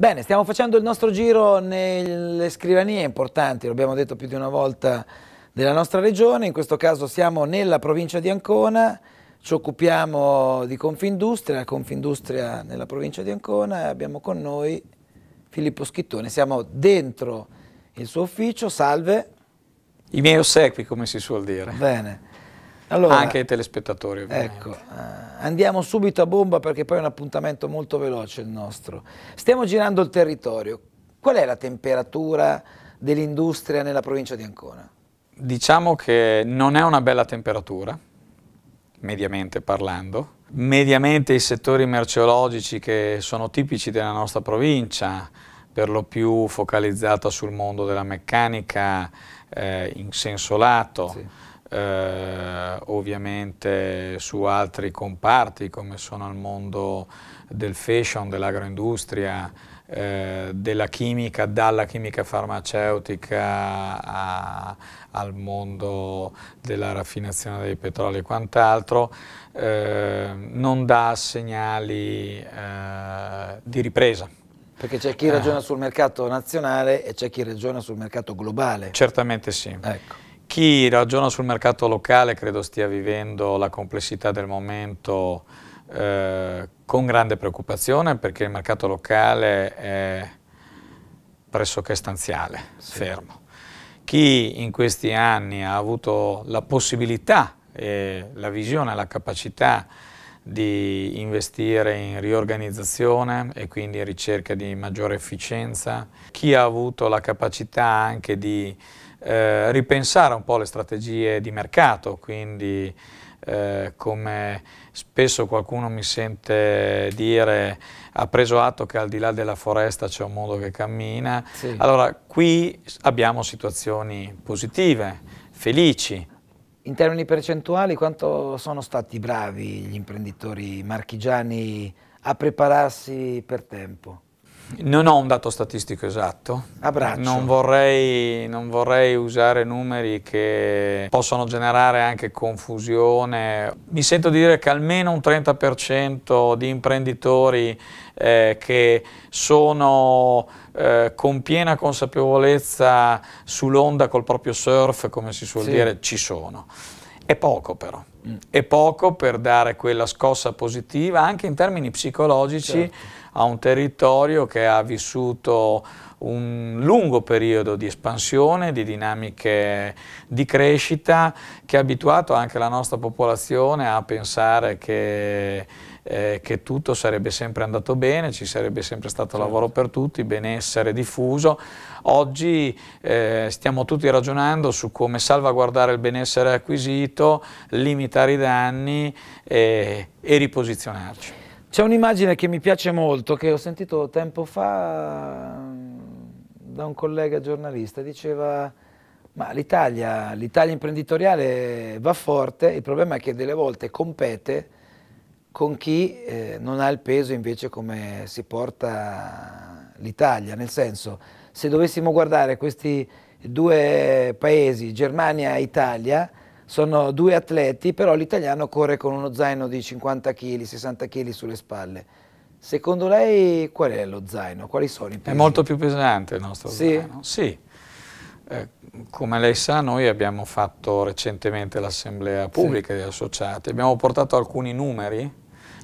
Bene, stiamo facendo il nostro giro nelle scrivanie importanti, lo abbiamo detto più di una volta, della nostra regione, in questo caso siamo nella provincia di Ancona, ci occupiamo di Confindustria, Confindustria nella provincia di Ancona e abbiamo con noi Filippo Schittone, siamo dentro il suo ufficio, salve. I miei ossequi come si suol dire. Bene, allora, Anche ai telespettatori ovviamente. Ecco, eh, andiamo subito a bomba perché poi è un appuntamento molto veloce il nostro. Stiamo girando il territorio. Qual è la temperatura dell'industria nella provincia di Ancona? Diciamo che non è una bella temperatura, mediamente parlando. Mediamente i settori merceologici che sono tipici della nostra provincia, per lo più focalizzata sul mondo della meccanica eh, in senso lato, sì eh, ovviamente su altri comparti come sono il mondo del fashion, dell'agroindustria, eh, della chimica, dalla chimica farmaceutica a, al mondo della raffinazione dei petroli e quant'altro, eh, non dà segnali eh, di ripresa. Perché c'è chi ragiona eh. sul mercato nazionale e c'è chi ragiona sul mercato globale. Certamente sì. Ecco chi ragiona sul mercato locale credo stia vivendo la complessità del momento eh, con grande preoccupazione perché il mercato locale è pressoché stanziale, sì. fermo. Chi in questi anni ha avuto la possibilità, e la visione, la capacità di investire in riorganizzazione e quindi in ricerca di maggiore efficienza, chi ha avuto la capacità anche di eh, ripensare un po' le strategie di mercato, quindi eh, come spesso qualcuno mi sente dire ha preso atto che al di là della foresta c'è un mondo che cammina, sì. allora qui abbiamo situazioni positive, felici, in termini percentuali, quanto sono stati bravi gli imprenditori marchigiani a prepararsi per tempo? Non ho un dato statistico esatto, non vorrei, non vorrei, usare numeri che possono generare anche confusione. Mi sento dire che almeno un 30% di imprenditori eh, che sono eh, con piena consapevolezza sull'onda col proprio surf, come si suol sì. dire, ci sono. È poco però è poco per dare quella scossa positiva anche in termini psicologici certo. a un territorio che ha vissuto un lungo periodo di espansione, di dinamiche di crescita che ha abituato anche la nostra popolazione a pensare che, eh, che tutto sarebbe sempre andato bene, ci sarebbe sempre stato certo. lavoro per tutti, benessere diffuso. Oggi eh, stiamo tutti ragionando su come salvaguardare il benessere acquisito, limitare evitare i danni e, eh, e riposizionarci. C'è un'immagine che mi piace molto, che ho sentito tempo fa mm, da un collega giornalista, diceva ma l'Italia l'Italia imprenditoriale va forte, il problema è che delle volte compete con chi eh, non ha il peso invece come si porta l'Italia, nel senso se dovessimo guardare questi due paesi, Germania e Italia, sono due atleti, però l'italiano corre con uno zaino di 50 kg, 60 kg sulle spalle. Secondo lei qual è lo zaino? Quali sono i pesi? È molto più pesante il nostro sì. zaino. Sì. Eh, come lei sa, noi abbiamo fatto recentemente l'assemblea pubblica sì. degli associati, abbiamo portato alcuni numeri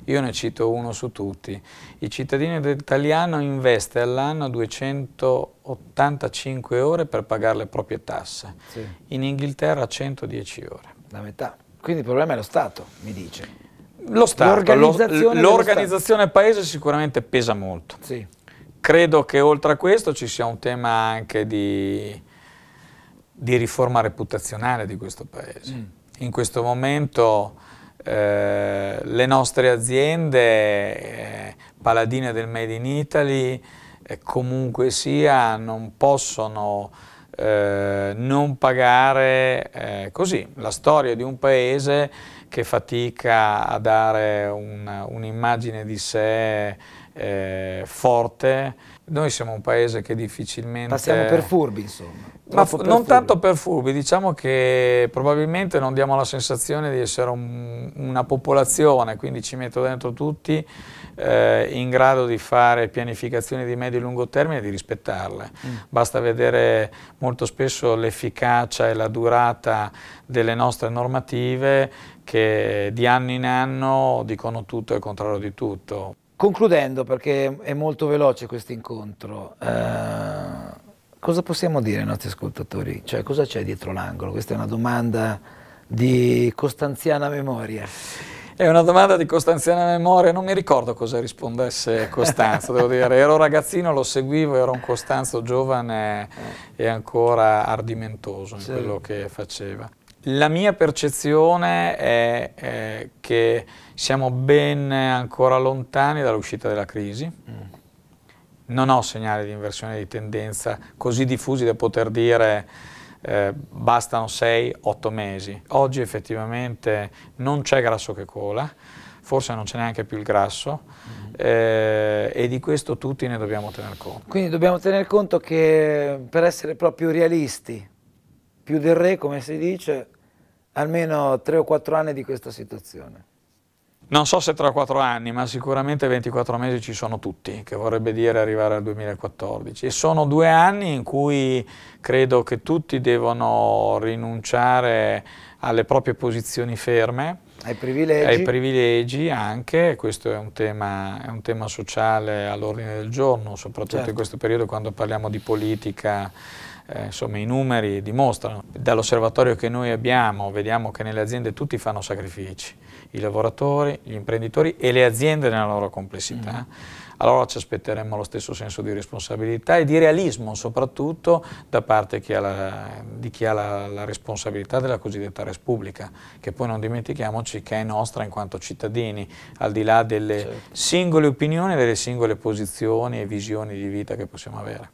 io ne cito uno su tutti. Il cittadino italiano investe all'anno 285 ore per pagare le proprie tasse. Sì. In Inghilterra 110 ore. La metà. Quindi il problema è lo Stato, mi dice. Lo Stato, l'organizzazione paese sicuramente pesa molto. Sì. Credo che oltre a questo ci sia un tema anche di, di riforma reputazionale di questo paese. Mm. In questo momento eh, le nostre aziende, eh, paladine del Made in Italy, eh, comunque sia, non possono eh, non pagare eh, così la storia di un paese che fatica a dare un'immagine un di sé eh, forte. Noi siamo un paese che difficilmente... Passiamo per furbi, insomma. Ma per non furbi. tanto per furbi, diciamo che probabilmente non diamo la sensazione di essere un, una popolazione, quindi ci metto dentro tutti, eh, in grado di fare pianificazioni di medio e lungo termine e di rispettarle. Mm. Basta vedere molto spesso l'efficacia e la durata delle nostre normative che di anno in anno dicono tutto e il contrario di tutto. Concludendo, perché è molto veloce questo incontro, eh, cosa possiamo dire ai nostri ascoltatori? Cioè, cosa c'è dietro l'angolo? Questa è una domanda di costanziana memoria. È una domanda di costanziana memoria, non mi ricordo cosa rispondesse Costanzo, devo dire, ero ragazzino, lo seguivo, ero un Costanzo giovane e ancora ardimentoso in quello che faceva. La mia percezione è, è che siamo ben ancora lontani dall'uscita della crisi. Mm non ho segnali di inversione di tendenza così diffusi da poter dire eh, bastano 6-8 mesi. Oggi effettivamente non c'è grasso che cola, forse non c'è neanche più il grasso mm eh, e di questo tutti ne dobbiamo tener conto. Quindi dobbiamo tener conto che per essere proprio realisti, più del re come si dice, almeno 3 o 4 anni di questa situazione. Non so se tra quattro anni, ma sicuramente 24 mesi ci sono tutti, che vorrebbe dire arrivare al 2014. E sono due anni in cui credo che tutti devono rinunciare alle proprie posizioni ferme, ai privilegi, ai privilegi anche, questo è un tema, è un tema sociale all'ordine del giorno, soprattutto certo. in questo periodo quando parliamo di politica eh, insomma, i numeri dimostrano. Dall'osservatorio che noi abbiamo vediamo che nelle aziende tutti fanno sacrifici, i lavoratori, gli imprenditori e le aziende nella loro complessità. Mm allora ci aspetteremmo lo stesso senso di responsabilità e di realismo soprattutto da parte chi la, di chi ha la, la, responsabilità della cosiddetta res pubblica, che poi non dimentichiamoci che è nostra in quanto cittadini, al di là delle certo. singole opinioni, delle singole posizioni e visioni di vita che possiamo avere.